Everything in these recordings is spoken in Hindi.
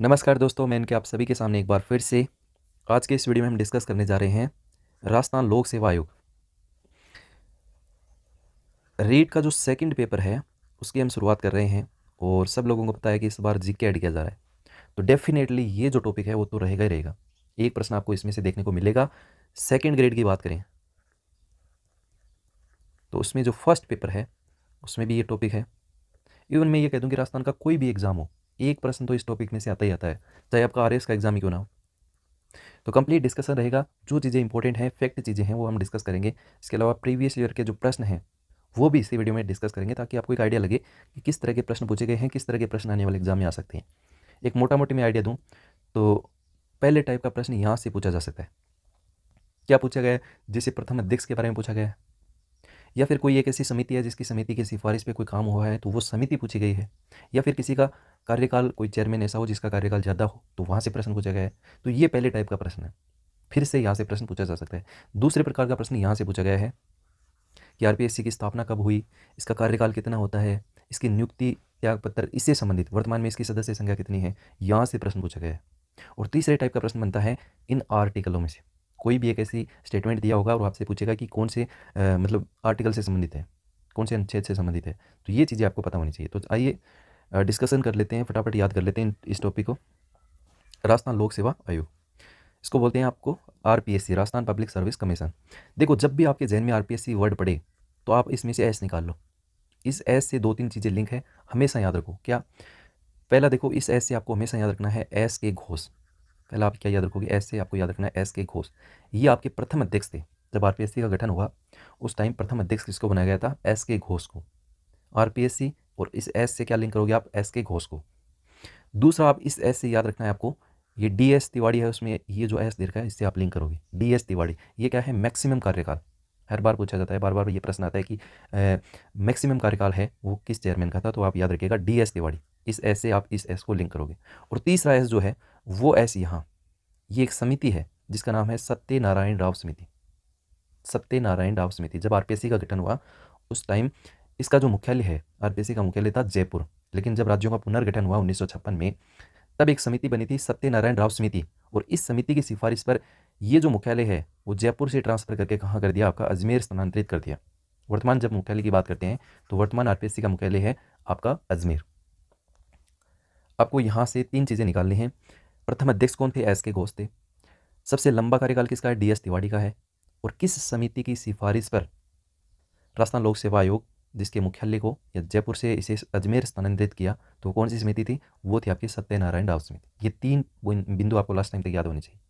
नमस्कार दोस्तों मैं इनके आप सभी के सामने एक बार फिर से आज के इस वीडियो में हम डिस्कस करने जा रहे हैं राजस्थान लोक सेवा आयोग रीट का जो सेकंड पेपर है उसकी हम शुरुआत कर रहे हैं और सब लोगों को पता है कि इस बार जी ऐड किया जा रहा है तो डेफिनेटली ये जो टॉपिक है वो तो रहेगा ही रहेगा एक प्रश्न आपको इसमें से देखने को मिलेगा सेकेंड ग्रेड की बात करें तो उसमें जो फर्स्ट पेपर है उसमें भी ये टॉपिक है इवन मैं ये कह दूँ कि राजस्थान का कोई भी एग्ज़ाम हो एक प्रश्न तो इस टॉपिक में से आता ही आता है चाहे आपका आर का एग्जाम ही क्यों ना हो तो कंप्लीट डिस्कशन रहेगा जो चीज़ें इंपॉर्टेंट हैं फैक्ट चीज़ें हैं वो हम डिस्कस करेंगे इसके अलावा प्रीवियस ईयर के जो प्रश्न हैं वो भी इसी वीडियो में डिस्कस करेंगे ताकि आपको एक आइडिया लगे कि किस तरह के प्रश्न पूछे गए हैं किस तरह के प्रश्न आने वाले एग्जाम में आ सकते हैं एक मोटा मोटी मैं आइडिया दूँ तो पहले टाइप का प्रश्न यहाँ से पूछा जा सकता है क्या पूछा गया है जिसे प्रथम अध्यक्ष के बारे में पूछा गया है या फिर कोई एक ऐसी समिति है जिसकी समिति की सिफारिश पे कोई काम हुआ है तो वो समिति पूछी गई है या फिर किसी का कार्यकाल कोई चेयरमैन ऐसा हो जिसका कार्यकाल ज़्यादा हो तो वहाँ से प्रश्न पूछा गया है तो ये पहले टाइप का प्रश्न है फिर से यहाँ से प्रश्न पूछा जा सकता है दूसरे प्रकार का प्रश्न यहाँ से पूछा गया है कि आर की स्थापना कब हुई इसका कार्यकाल कितना होता है इसकी नियुक्ति त्याग पत्र इससे संबंधित वर्तमान में इसकी सदस्य संख्या कितनी है यहाँ से प्रश्न पूछा गया है और तीसरे टाइप का प्रश्न बनता है इन आर्टिकलों में से कोई भी एक ऐसी स्टेटमेंट दिया होगा और आपसे पूछेगा कि कौन से आ, मतलब आर्टिकल से संबंधित है कौन से अनुच्छेद से संबंधित है तो ये चीज़ें आपको पता होनी चाहिए तो आइए डिस्कशन कर लेते हैं फटाफट याद कर लेते हैं इस टॉपिक को राजस्थान लोक सेवा आयोग इसको बोलते हैं आपको R Rajasthan public service commission देखो जब भी आपके जहन में आर वर्ड पड़े तो आप इसमें से एस निकाल लो इस एस से दो तीन चीज़ें लिंक है हमेशा याद रखो क्या पहला देखो इस एस से आपको हमेशा याद रखना है एस के घोष पहला आप क्या याद रखोगे एस से आपको याद रखना है एस के घोष ये आपके प्रथम अध्यक्ष थे जब आर का गठन हुआ उस टाइम प्रथम अध्यक्ष किसको बनाया गया था एस के घोष को आर और इस एस से क्या लिंक करोगे आप एस के घोष को दूसरा आप इस एस से याद रखना है आपको ये डी एस तिवाड़ी है उसमें ये जो एस दे रखा है इससे आप लिंक करोगे डी एस तिवाड़ी ये क्या है मैक्सिमम कार्यकाल हर बार पूछा जाता है बार बार ये प्रश्न आता है कि मैक्सिमम कार्यकाल है वो किस चेयरमैन का था तो आप याद रखिएगा डी एस तिवाड़ी इस एस से आप इस एस को लिंक करोगे और तीसरा एस जो है वो एस यहाँ ये एक समिति है जिसका नाम है सत्यनारायण राव समिति सत्यनारायण राव समिति जब आरपीएससी का गठन हुआ उस टाइम इसका जो मुख्यालय है आरपीएससी का मुख्यालय था जयपुर लेकिन जब राज्यों का पुनर्गठन हुआ उन्नीस में तब एक समिति बनी थी सत्यनारायण राव समिति और इस समिति की सिफारिश पर ये जो मुख्यालय है वो जयपुर से ट्रांसफर करके कहाँ कर दिया आपका अजमेर स्थानांतरित कर दिया वर्तमान जब मुख्यालय की बात करते हैं तो वर्तमान आरपीएससी का मुख्यालय है आपका अजमेर आपको यहाँ से तीन चीज़ें निकालनी हैं प्रथम अध्यक्ष कौन थे एस के घोष थे सबसे लंबा कार्यकाल किसका है डी एस तिवाड़ी का है और किस समिति की सिफारिश पर राजस्थान लोक सेवा आयोग जिसके मुख्यालय को या जयपुर से इसे अजमेर स्थानांतरित किया तो कौन सी समिति थी वो थी आपकी सत्यनारायण राव समिति ये तीन बिंदु आपको लास्ट टाइम तक याद होने चाहिए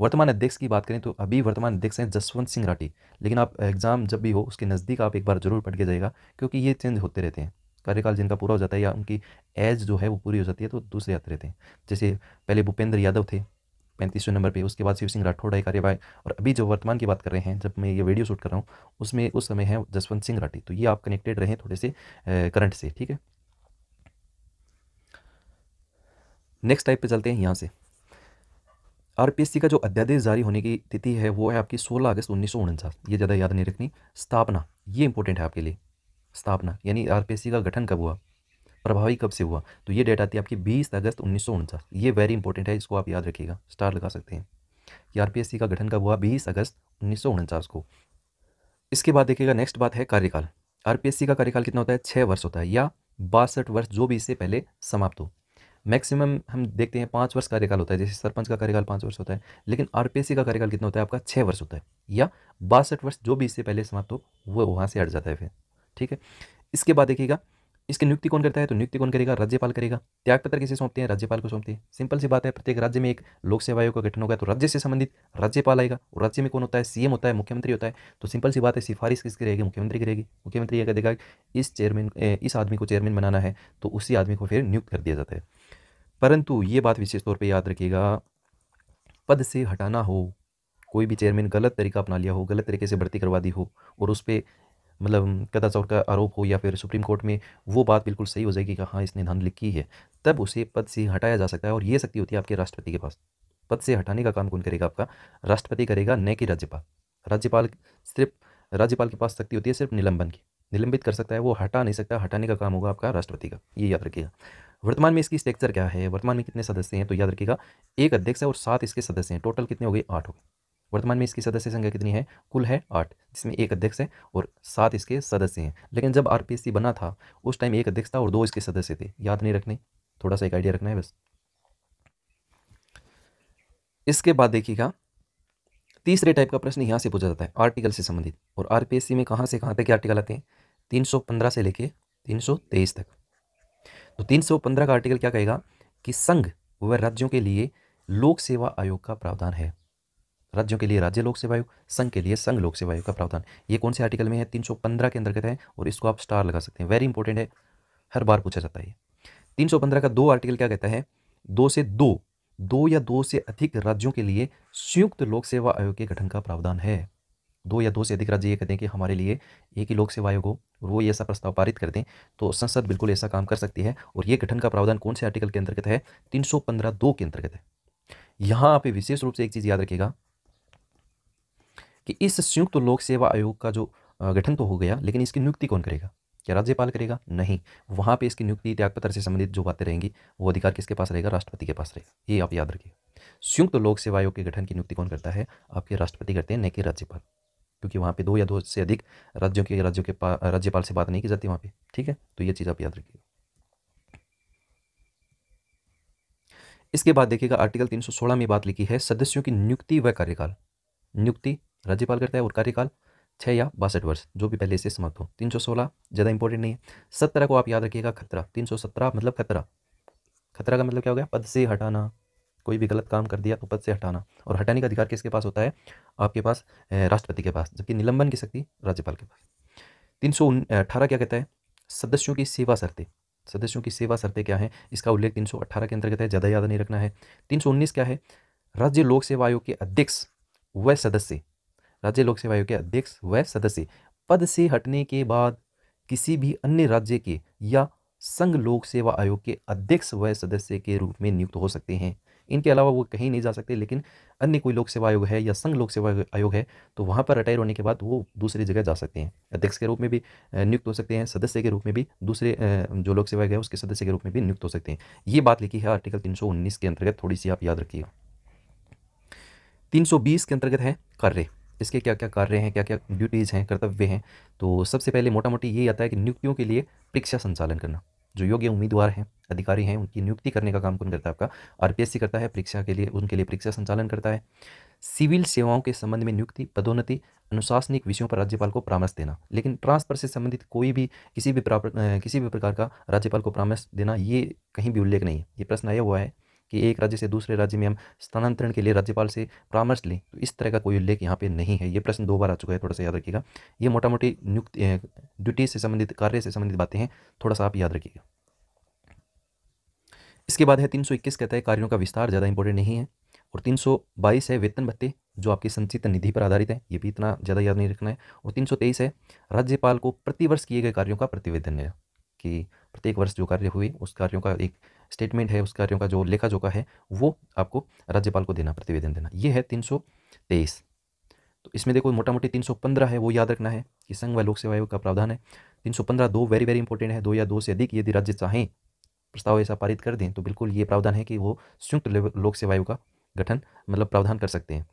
वर्तमान अध्यक्ष की बात करें तो अभी वर्तमान अध्यक्ष हैं जसवंत सिंह राठी लेकिन आप एग्ज़ाम जब भी हो उसके नज़दीक आप एक बार जरूर पढ़ के जाएगा क्योंकि ये चेंज होते रहते हैं कार्यकाल जिनका पूरा हो जाता है या उनकी एज जो है वो पूरी हो जाती है तो दूसरे आते रहते हैं जैसे पहले भूपेंद्र यादव थे पैंतीसवें नंबर पे उसके बाद शिव सिंह राठौड़ है कार्यवाह और अभी जो वर्तमान की बात कर रहे हैं जब मैं ये वीडियो शूट कर रहा हूँ उसमें उस समय है जसवंत सिंह राठी तो ये आप कनेक्टेड रहें थोड़े से करंट से ठीक है नेक्स्ट टाइप पे चलते हैं यहाँ से आरपीएससी का जो अध्यादेश जारी होने की तिथि है वो है आपकी सोलह अगस्त उन्नीस ये ज़्यादा याद नहीं रखनी स्थापना ये इंपॉर्टेंट है आपके लिए स्थापना यानी आरपीएससी का गठन कब हुआ प्रभावी कब से हुआ तो ये डेट आती है आपकी बीस अगस्त उन्नीस ये वेरी इंपॉर्टेंट है इसको आप याद रखिएगा स्टार लगा सकते हैं कि आरपीएससी का गठन कब हुआ बीस अगस्त उन्नीस को इसके बाद देखिएगा नेक्स्ट बात है कार्यकाल आरपीएससी का कार्यकाल कितना होता है छः वर्ष होता है या बासठ वर्ष जो भी इससे पहले समाप्त हो मैक्सिमम हम देखते हैं पाँच वर्ष कार्यकाल होता है जैसे सरपंच का कार्यकाल पाँच वर्ष होता है लेकिन आरपीएससी का कार्यकाल कितना होता है आपका छः वर्ष होता है या बासठ वर्ष जो भी इससे पहले समाप्त हो वो वहाँ से हट जाता है फिर ठीक है इसके बाद देखिएगा इसकी नियुक्ति कौन करता है तो नियुक्ति कौन करेगा राज्यपाल करेगा त्यागपत्र किसे सौंपते हैं राज्यपाल को सौंपते हैं सिंपल सी बात है प्रत्येक राज्य में एक लोक सेवा आयोग का गठन होगा तो राज्य से संबंधित राज्यपाल आएगा और राज्य में कौन होता है सीएम होता है मुख्यमंत्री होता है तो सिंपल सी बात है सिफारिश किसकी रहेगी मुख्यमंत्री की रहेगी मुख्यमंत्री अगर देखा इस चेयरमैन इस आदमी को चेयरमैन बनाना है तो उसी आदमी को फिर नियुक्त कर दिया जाता है परंतु ये बात विशेष तौर पर याद रखिएगा पद से हटाना हो कोई भी चेयरमैन गलत तरीका अपना लिया हो गलत तरीके से भर्ती करवा दी हो और उस पर मतलब कदा तौर का आरोप हो या फिर सुप्रीम कोर्ट में वो बात बिल्कुल सही हो जाएगी कि हाँ इसने धन लिखी है तब उसे पद से हटाया जा सकता है और ये शक्ति होती है आपके राष्ट्रपति के पास पद से हटाने का काम कौन करेगा आपका राष्ट्रपति करेगा न कि राज्यपाल राज्यपाल सिर्फ राज्यपाल के पास शक्ति होती है सिर्फ निलंबन की निलंबित कर सकता है वो हटा नहीं सकता हटाने का काम होगा आपका राष्ट्रपति का ये याद रखिएगा वर्तमान में इसकी स्ट्रक्चर क्या है वर्तमान में कितने सदस्य हैं तो याद रखिएगा एक अध्यक्ष है और सात इसके सदस्य हैं टोटल कितने हो गए आठ हो गए वर्तमान में इसकी सदस्य संख्या कितनी है कुल है आठ जिसमें एक अध्यक्ष है और सात इसके सदस्य हैं लेकिन जब आर बना था उस टाइम एक अध्यक्ष था और दो इसके सदस्य थे याद नहीं रखने थोड़ा सा एक आइडिया रखना है बस इसके बाद देखिएगा तीसरे टाइप का प्रश्न यहाँ से पूछा जाता है आर्टिकल से संबंधित और आर में कहाँ से कहाँ तक आर्टिकल आते हैं 315 से लेके 323 तक तो 315 का आर्टिकल क्या कहेगा कि संघ व राज्यों के लिए लोक सेवा आयोग का प्रावधान है राज्यों के लिए राज्य लोक सेवा आयोग संघ के लिए संघ लोक सेवा आयोग का प्रावधान ये कौन से आर्टिकल में है 315 के अंतर्गत है और इसको आप स्टार लगा सकते हैं वेरी इंपॉर्टेंट है हर बार पूछा जाता है तीन सौ पंद्रह का दो आर्टिकल क्या कहता है दो से दो दो या दो से अधिक राज्यों के लिए संयुक्त लोक सेवा आयोग के गठन का प्रावधान है दो या दो से अधिक राज्य ये कहते हैं कि हमारे लिए एक ही लोक सेवा आयोग हो और वो ये ऐसा प्रस्ताव पारित कर दें तो संसद बिल्कुल ऐसा काम कर सकती है और ये गठन का प्रावधान कौन से आर्टिकल के अंतर्गत है तीन सौ पंद्रह दो के अंतर्गत है यहाँ आप विशेष रूप से एक चीज़ याद रखिएगा कि इस संयुक्त तो लोक सेवा आयोग का जो गठन तो हो गया लेकिन इसकी नियुक्ति कौन करेगा क्या राज्यपाल करेगा नहीं वहाँ पे इसकी नियुक्ति त्यागपत्र से संबंधित जो बातें रहेंगी वो अधिकार किसके पास रहेगा राष्ट्रपति के पास रहेगा ये आप याद रखिए संयुक्त तो लोक सेवा आयोग के गठन की नियुक्ति कौन करता है आपके राष्ट्रपति करते हैं न कि राज्यपाल क्योंकि वहाँ पे दो या दो से अधिक राज्यों के राज्यों के राज्यपाल से बात नहीं की जाती वहाँ पे ठीक है तो ये चीज़ आप याद रखिए इसके बाद देखिएगा आर्टिकल 316 में बात लिखी है सदस्यों की नियुक्ति व कार्यकाल नियुक्ति राज्यपाल करता है और कार्यकाल छः या बासठ वर्ष जो भी पहले से समाप्त हो तीन सौ सोलह ज़्यादा इंपॉर्टेंट नहीं है सत्रह को आप याद रखिएगा खतरा तीन सौ सत्रह मतलब खतरा खतरा का मतलब क्या हो गया पद से हटाना कोई भी गलत काम कर दिया तो पद से हटाना और हटाने का अधिकार किसके पास होता है आपके पास राष्ट्रपति के पास जबकि निलंबन की शक्ति राज्यपाल के पास तीन सौ अठारह क्या कहता है सदस्यों की सेवा शर्तें सदस्यों की सेवा शर्तें क्या हैं इसका उल्लेख तीन सौ अठारह के अंतर्गत है ज़्यादा याद नहीं रखना है तीन सौ उन्नीस क्या है राज्य लोक सेवा आयोग के अध्यक्ष व सदस्य राज्य लोक सेवा आयोग के अध्यक्ष व सदस्य पद से हटने के बाद किसी भी अन्य राज्य के या संघ लोक सेवा आयोग के अध्यक्ष व सदस्य के रूप में नियुक्त हो सकते हैं इनके अलावा वो कहीं नहीं जा सकते लेकिन अन्य कोई लोक सेवा आयोग है या संघ लोक सेवा आयोग है तो वहाँ पर रिटायर होने के बाद वो दूसरी जगह जा सकते हैं अध्यक्ष के रूप में भी नियुक्त हो सकते हैं सदस्य के रूप में भी दूसरे जो लोक सेवा आयोग है उसके सदस्य के रूप में भी नियुक्त हो सकते हैं ये बात लिखी है आर्टिकल तीन के अंतर्गत थोड़ी सी आप याद रखिए तीन के अंतर्गत है कार्य इसके क्या क्या कार्य हैं क्या क्या ड्यूटीज़ हैं कर्तव्य हैं तो सबसे पहले मोटा मोटी ये आता है कि नियुक्तियों के लिए परीक्षा संचालन करना जो योग्य उम्मीदवार हैं अधिकारी हैं उनकी नियुक्ति करने का काम कौन करता है आपका आरपीएससी करता है परीक्षा के लिए उनके लिए परीक्षा संचालन करता है सिविल सेवाओं के संबंध में नियुक्ति पदोन्नति अनुशासनिक विषयों पर राज्यपाल को परामर्श देना लेकिन ट्रांसफर से संबंधित कोई भी किसी भी किसी भी प्रकार का राज्यपाल को परामर्श देना ये कहीं भी उल्लेख नहीं है ये प्रश्न आया हुआ है कि एक राज्य से दूसरे राज्य में हम स्थानांतरण के लिए राज्यपाल से परामर्श लें तो इस तरह का कोई उल्लेख यहाँ पे नहीं है ये प्रश्न दो बार आ चुका है थोड़ा सा याद रखिएगा ये मोटा मोटी नियुक्त ड्यूटी से संबंधित कार्य से संबंधित बातें हैं थोड़ा सा आप याद रखिएगा इसके बाद है तीन सौ इक्कीस कहता है कार्यों का विस्तार ज़्यादा इंपॉर्टेंट नहीं है और तीन सौ बाईस है वेतन भत्ते जो आपकी संचित निधि पर आधारित है ये भी इतना ज़्यादा याद नहीं रखना है और तीन सौ तेईस है राज्यपाल को प्रतिवर्ष किए गए कार्यों का प्रतिवेदन है कि प्रत्येक वर्ष जो कार्य हुए उस कार्यों का एक स्टेटमेंट है उस कार्यों का जो लेखा जोखा है वो आपको राज्यपाल को देना प्रतिवेदन देना ये है तीन तो इसमें देखो मोटा मोटी तीन है वो याद रखना है कि संघ व लोक सेवा आयोग का प्रावधान है तीन दो वेरी वेरी इंपॉर्टेंट है दो या दो से अधिक यदि राज्य चाहें प्रस्ताव ऐसा पारित कर दें तो बिल्कुल ये प्रावधान है कि वो संयुक्त लोक सेवा आयोग का गठन मतलब प्रावधान कर सकते हैं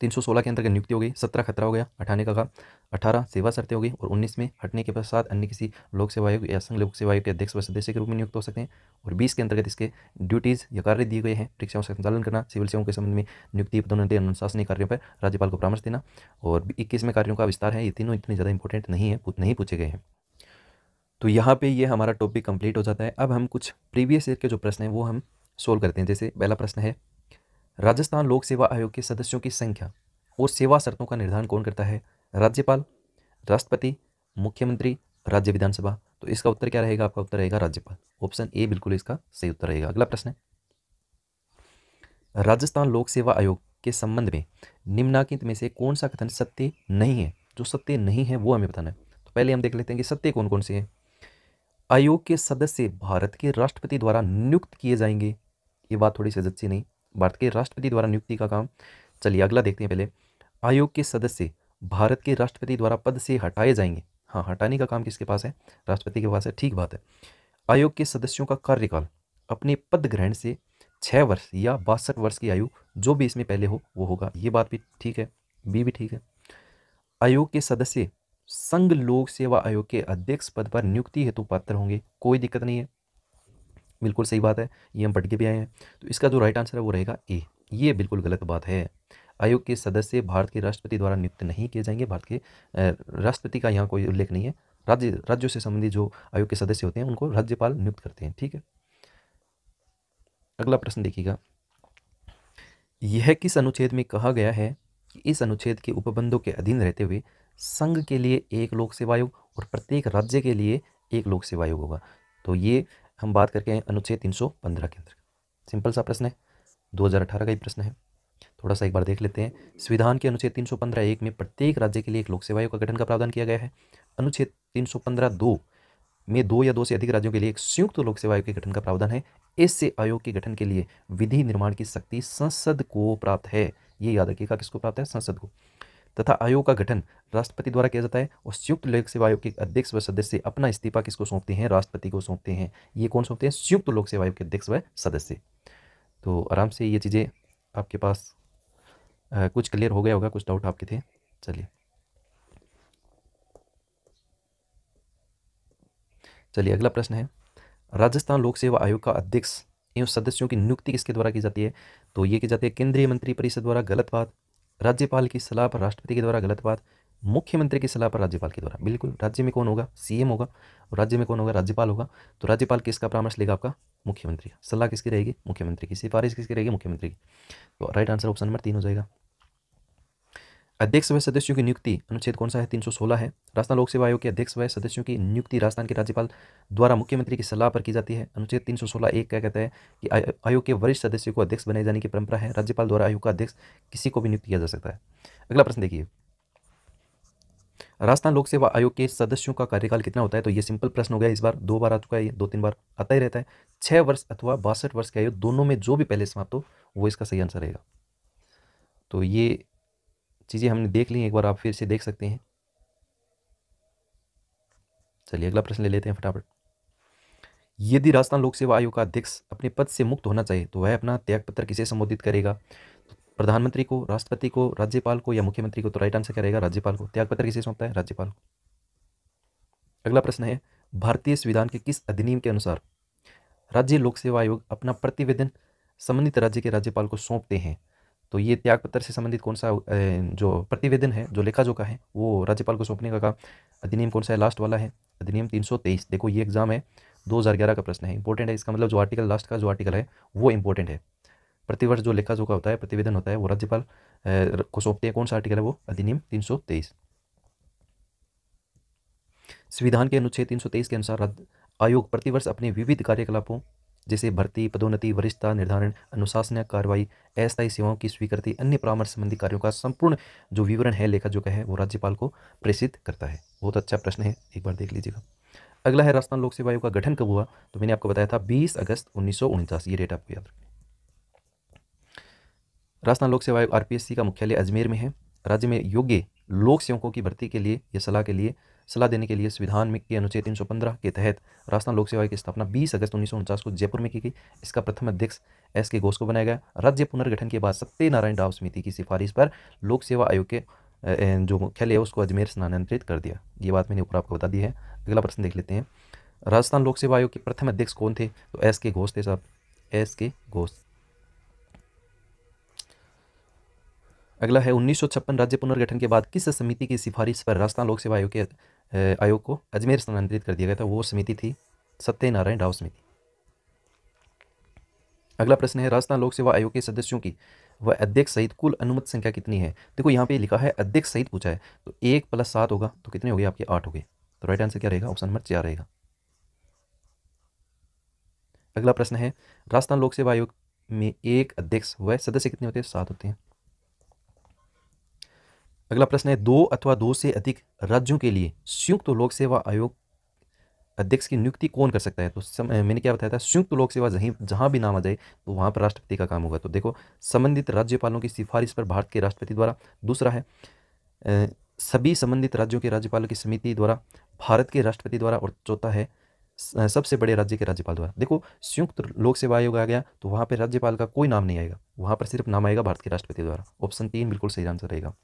तीन सौ सोलह के अंतर्गत नियुक्ति हो गई सत्रह खतरा हो गया हटाने का अठारह सेवा शर्तें हो गई और उन्नीस में हटने के पश्चात अन्य किसी लोक सेवा आयोग या संघ लोक सेवा आयोग के अध्यक्ष व सदस्य के रूप में नियुक्त हो सकते हैं और बीस के अंतर्गत इसके ड्यूटीज़ या कार्य दिए गए हैं परीक्षाओं का संचालन करना सिविल सेवाओं के संबंध में नियुक्ति पदोन्नति अनुशासनिक कार्यों पर राज्यपाल को परामर्श देना और इक्कीस में कार्यों का विस्तार है ये तीनों इतने ज़्यादा इंपॉर्टेंट नहीं है नहीं पूछे गए हैं तो यहाँ पर ये हमारा टॉपिक कंप्लीट हो जाता है अब हम कुछ प्रीवियस ईयर के जो प्रश्न हैं वो हम सोल्व करते हैं जैसे पहला प्रश्न है राजस्थान लोक सेवा आयोग के सदस्यों की संख्या और सेवा शर्तों का निर्धारण कौन करता है राज्यपाल राष्ट्रपति मुख्यमंत्री राज्य विधानसभा तो इसका उत्तर क्या रहेगा आपका उत्तर रहेगा राज्यपाल ऑप्शन ए बिल्कुल इसका सही उत्तर रहेगा अगला प्रश्न है राजस्थान लोक सेवा आयोग के संबंध में निम्नाकित में से कौन सा कथन सत्य नहीं है जो सत्य नहीं है वो हमें बताना है तो पहले हम देख लेते हैं कि सत्य कौन कौन से हैं आयोग के सदस्य भारत के राष्ट्रपति द्वारा नियुक्त किए जाएंगे ये बात थोड़ी सी अच्छी नहीं भारत के राष्ट्रपति द्वारा नियुक्ति का काम चलिए अगला देखते हैं पहले आयोग के सदस्य भारत के राष्ट्रपति द्वारा पद से हटाए जाएंगे हाँ हटाने का काम किसके पास है राष्ट्रपति के पास है ठीक बात है आयोग के सदस्यों का कार्यकाल अपने पद ग्रहण से छः वर्ष या बासठ वर्ष की आयु जो भी इसमें पहले हो वो होगा ये बात भी ठीक है बी भी ठीक है आयोग के सदस्य संघ लोक सेवा आयोग के अध्यक्ष पद पर नियुक्ति हेतु पात्र होंगे कोई दिक्कत नहीं है बिल्कुल सही बात है ये हम पढ़ के भी आए हैं तो इसका जो राइट आंसर है वो रहेगा ए ये बिल्कुल गलत बात है आयोग के सदस्य भारत के राष्ट्रपति द्वारा नियुक्त नहीं किए जाएंगे भारत के राष्ट्रपति का यहाँ कोई उल्लेख नहीं है राज्य राज्यों से संबंधित जो आयोग के सदस्य होते हैं उनको राज्यपाल नियुक्त करते हैं ठीक है अगला प्रश्न देखिएगा यह किस अनुच्छेद में कहा गया है कि इस अनुच्छेद के उपबंधों के अधीन रहते हुए संघ के लिए एक लोक सेवा आयोग और प्रत्येक राज्य के लिए एक लोक सेवा आयोग होगा तो ये हम बात करके हैं अनुच्छेद पंद्रह के अंदर सिंपल सा प्रश्न है दो हजार अठारह का ही प्रश्न है थोड़ा सा एक बार देख लेते हैं संविधान के अनुच्छेद तीन सौ पंद्रह एक में प्रत्येक राज्य के लिए एक लोक सेवा आयोग का गठन का प्रावधान किया गया है अनुच्छेद तीन सौ पंद्रह दो में दो या दो से अधिक राज्यों के लिए एक संयुक्त लोक सेवा आयोग के गठन का प्रावधान है इससे आयोग के गठन के लिए विधि निर्माण की शक्ति संसद को प्राप्त है ये याद रखिएगा किसको प्राप्त है संसद को तथा आयोग का गठन राष्ट्रपति द्वारा किया जाता है और संयुक्त लोक सेवा आयोग के अध्यक्ष व सदस्य अपना इस्तीफा किसको सौंपते हैं राष्ट्रपति को सौंपते हैं ये कौन सौंपते हैं संयुक्त लोक सेवा आयोग के अध्यक्ष व सदस्य तो आराम से ये चीज़ें आपके पास आ, कुछ क्लियर हो गया होगा कुछ डाउट आपके थे चलिए चलिए अगला प्रश्न है राजस्थान लोक सेवा आयोग का अध्यक्ष एवं सदस्यों की नियुक्ति किसके द्वारा की जाती है तो ये की जाती है केंद्रीय मंत्री परिषद द्वारा गलत बात राज्यपाल की सलाह पर राष्ट्रपति के द्वारा गलत बात मुख्यमंत्री की सलाह पर राज्यपाल के द्वारा बिल्कुल राज्य में कौन होगा सीएम होगा और राज्य में कौन होगा राज्यपाल होगा तो राज्यपाल किसका परामर्श लेगा आपका मुख्यमंत्री सलाह किसकी रहेगी मुख्यमंत्री की सिफारिश किसकी रहेगी मुख्यमंत्री की तो राइट आंसर ऑप्शन नंबर तीन हो जाएगा अध्यक्ष व सदस्यों की नियुक्ति अनुच्छेद कौन सा है 316 है राजस्थान लोक सेवा आयोग के अध्यक्ष व सदस्यों की नियुक्ति राजस्थान के राज्यपाल द्वारा मुख्यमंत्री की सलाह पर की जाती है अनुच्छेद 316 एक क्या कहता है कि आयोग के वरिष्ठ सदस्य को अध्यक्ष बनाए जाने की परंपरा है राज्यपाल द्वारा आयोग का अध्यक्ष किसी को भी नियुक्त किया जा सकता है अगला प्रश्न देखिए राजस्थान लोक सेवा आयोग के सदस्यों का कार्यकाल कितना होता है तो ये सिंपल प्रश्न हो गया इस बार दो बार आ चुका है ये दो तीन बार आता ही रहता है छः वर्ष अथवा बासठ वर्ष की आयु दोनों में जो भी पहले समाप्त हो वो इसका सही आंसर रहेगा तो ये चीज़ें हमने देख ली एक बार आप फिर से देख सकते हैं चलिए अगला प्रश्न ले लेते हैं फटाफट यदि राजस्थान लोक सेवा आयोग का अध्यक्ष अपने पद से मुक्त होना चाहिए तो वह अपना त्यागपत्र किसे संबोधित करेगा तो प्रधानमंत्री को राष्ट्रपति को राज्यपाल को या मुख्यमंत्री को तो राइट आंसर करेगा राज्यपाल को त्यागपत्र किसे सौंपता है राज्यपाल को अगला प्रश्न है भारतीय संविधान के किस अधिनियम के अनुसार राज्य लोक सेवा आयोग अपना प्रतिवेदन संबंधित राज्य के राज्यपाल को सौंपते हैं तो ये पत्र से संबंधित कौन सा जो प्रतिवेदन है जो लेखा जोखा है वो राज्यपाल को सौंपने का, अधिनियम कौन सा है लास्ट वाला है अधिनियम 323 देखो ये एग्ज़ाम है 2011 का प्रश्न है इंपॉर्टेंट है इसका मतलब जो आर्टिकल लास्ट का जो आर्टिकल है वो इंपॉर्टेंट है प्रतिवर्ष जो लेखा जोखा होता है प्रतिवेदन होता है वो राज्यपाल को सौंपते हैं कौन सा आर्टिकल है वो अधिनियम तीन संविधान के अनुच्छेद तीन के अनुसार आयोग प्रतिवर्ष अपने विविध कार्यकलापों जैसे भर्ती पदोन्नति वरिष्ठता निर्धारण अनुशासनिक कार्रवाई अस्थायी सेवाओं की स्वीकृति अन्य परामर्श संबंधी कार्यों का संपूर्ण जो विवरण है लेखा जो का है वो राज्यपाल को प्रेषित करता है बहुत अच्छा प्रश्न है एक बार देख लीजिएगा अगला है राजस्थान लोक सेवा आयोग का गठन कब हुआ तो मैंने आपको बताया था बीस अगस्त उन्नीस ये डेट आपको याद रखें राजस्थान लोक सेवा आयोग आरपीएससी का मुख्यालय अजमेर में है राज्य में योग्य लोक सेवकों की भर्ती के लिए या सलाह के लिए सलाह देने के लिए संविधान में के अनुच्छेद 315 के तहत राजस्थान लोक सेवा की स्थापना 20 अगस्त उन्नीस को जयपुर में की गई इसका प्रथम अध्यक्ष एस के घोष को बनाया गया राज्य पुनर्गठन के बाद सत्यनारायण राव समिति की सिफारिश पर लोक सेवा आयोग के जो मुख्यालय है उसको अजमेर स्थानांतरित कर दिया ये बात मैंने ऊपर आपको बता दी है अगला प्रश्न देख लेते हैं राजस्थान लोक सेवा आयोग के प्रथम अध्यक्ष कौन थे तो एस के घोष थे साहब एस के घोष अगला है 1956 राज्य पुनर्गठन के बाद किस समिति की सिफारिश पर राजस्थान लोक सेवा आयोग के आयोग को अजमेर स्थानांतरित कर दिया गया था वो समिति थी सत्यनारायण राव समिति अगला प्रश्न है राजस्थान लोक सेवा आयोग के सदस्यों की व अध्यक्ष सहित कुल अनुमत संख्या कितनी है देखो यहाँ पे लिखा है अध्यक्ष सहित पूछा है तो एक प्लस सात होगा तो कितने हो गए आपके आठ हो गए तो राइट आंसर क्या रहेगा ऑप्शन नंबर चार रहेगा अगला प्रश्न है राजस्थान लोक सेवा आयोग में एक अध्यक्ष व सदस्य कितने होते हैं सात होते हैं अगला प्रश्न है दो अथवा दो से अधिक राज्यों के लिए संयुक्त लोक सेवा आयोग अध्यक्ष की नियुक्ति कौन कर सकता है तो सम, मैंने क्या बताया था संयुक्त लोक सेवा जहीं जहां भी नाम आ जाए तो वहां पर राष्ट्रपति का काम होगा तो देखो संबंधित राज्यपालों की सिफारिश पर भारत के राष्ट्रपति द्वारा दूसरा है सभी संबंधित राज्यों के राज्यपालों की समिति द्वारा भारत के राष्ट्रपति द्वारा और चौथा है सबसे बड़े राज्य के राज्यपाल द्वारा देखो संयुक्त लोक सेवा आयोग आ गया तो वहाँ पर राज्यपाल का कोई नाम नहीं आएगा वहाँ पर सिर्फ नाम आएगा भारत के राष्ट्रपति द्वारा ऑप्शन तीन बिल्कुल सही आंसर रहेगा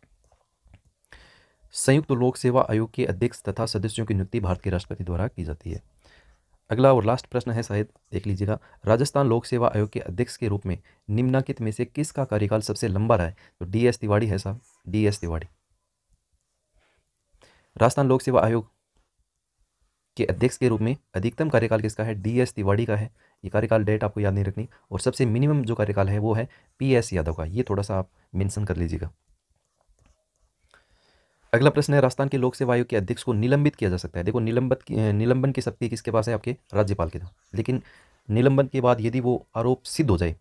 संयुक्त लोक सेवा आयोग के अध्यक्ष तथा सदस्यों की नियुक्ति भारत के राष्ट्रपति द्वारा की जाती है अगला और लास्ट प्रश्न है शायद देख लीजिएगा राजस्थान लोक सेवा आयोग के अध्यक्ष के रूप में निम्नाकित में से किसका कार्यकाल सबसे लंबा रहा है तो डी एस तिवाड़ी है साहब डी एस तिवाड़ी राजस्थान लोक सेवा आयोग के अध्यक्ष के रूप में अधिकतम कार्यकाल किसका है डी एस तिवाड़ी का है ये कार्यकाल डेट आपको याद नहीं रखनी और सबसे मिनिमम जो कार्यकाल है वो है पी एस यादव का ये थोड़ा सा आप मेंशन कर लीजिएगा अगला प्रश्न है राजस्थान के लोक सेवा आयोग के अध्यक्ष को निलंबित किया जा सकता है देखो निलंबित निलंबन की शक्ति किसके पास है आपके राज्यपाल के लेकिन निलंबन के बाद यदि वो आरोप सिद्ध हो जाए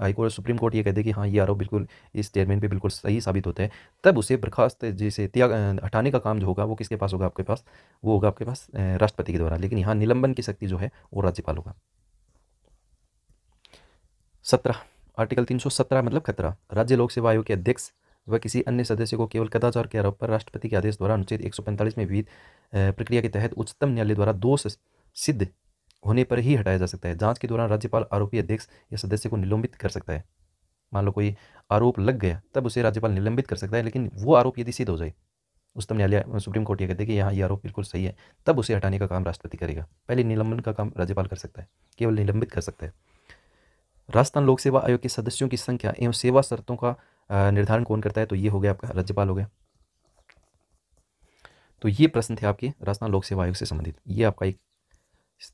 हाईकोर्ट सुप्रीम कोर्ट ये कहते कि हाँ ये आरोप बिल्कुल इस चेयरमैन पे बिल्कुल सही साबित होता है तब उसे बर्खास्त जैसे त्याग हटाने का काम जो होगा वो किसके पास होगा आपके पास वो होगा आपके पास राष्ट्रपति के द्वारा लेकिन यहाँ निलंबन की शक्ति जो है वो राज्यपाल होगा सत्रह आर्टिकल तीन सौ सत्रह मतलब खतरा राज्य लोक सेवा आयोग के अध्यक्ष वह किसी अन्य सदस्य को केवल कदाचार के आरोप पर राष्ट्रपति के आदेश द्वारा अनुच्छेद एक में विविध प्रक्रिया के तहत उच्चतम न्यायालय द्वारा दोष सिद्ध होने पर ही हटाया जा सकता है जांच के दौरान राज्यपाल आरोपी अध्यक्ष या सदस्य को निलंबित कर सकता है मान लो कोई आरोप लग गया तब उसे राज्यपाल निलंबित कर सकता है लेकिन वो आरोप यदि सिद्ध हो जाए उच्चतम न्यायालय सुप्रीम कोर्ट यह कहते हैं कि यहाँ ये आरोप बिल्कुल सही है तब उसे हटाने का काम राष्ट्रपति करेगा पहले निलंबन का काम राज्यपाल कर सकता है केवल निलंबित कर सकता है राजस्थान लोक सेवा आयोग के सदस्यों की संख्या एवं सेवा शर्तों का निर्धारण कौन करता है तो ये हो गया आपका राज्यपाल हो गया तो ये प्रश्न थे आपके राजस्थान लोक सेवा आयोग से संबंधित ये आपका एक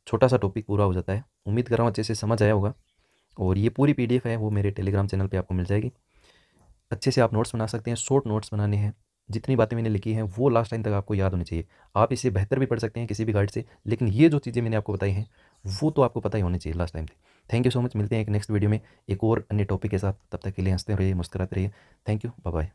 छोटा सा टॉपिक पूरा हो जाता है उम्मीद कर रहा हूँ अच्छे से समझ आया होगा और ये पूरी पीडीएफ है वो मेरे टेलीग्राम चैनल पे आपको मिल जाएगी अच्छे से आप नोट्स बना सकते हैं शॉर्ट नोट्स बनाने हैं जितनी बातें मैंने लिखी हैं वो लास्ट टाइम तक आपको याद होनी चाहिए आप इसे बेहतर भी पढ़ सकते हैं किसी भी गाइड से लेकिन ये जो चीज़ें मैंने आपको बताई हैं वो तो आपको पता ही होनी चाहिए लास्ट टाइम तक थैंक यू सो मच मिलते हैं एक नेक्स्ट वीडियो में एक और अन्य टॉपिक के साथ तब तक के लिए हंसते रहिए मुस्कराते रहिए थैंक यू बाय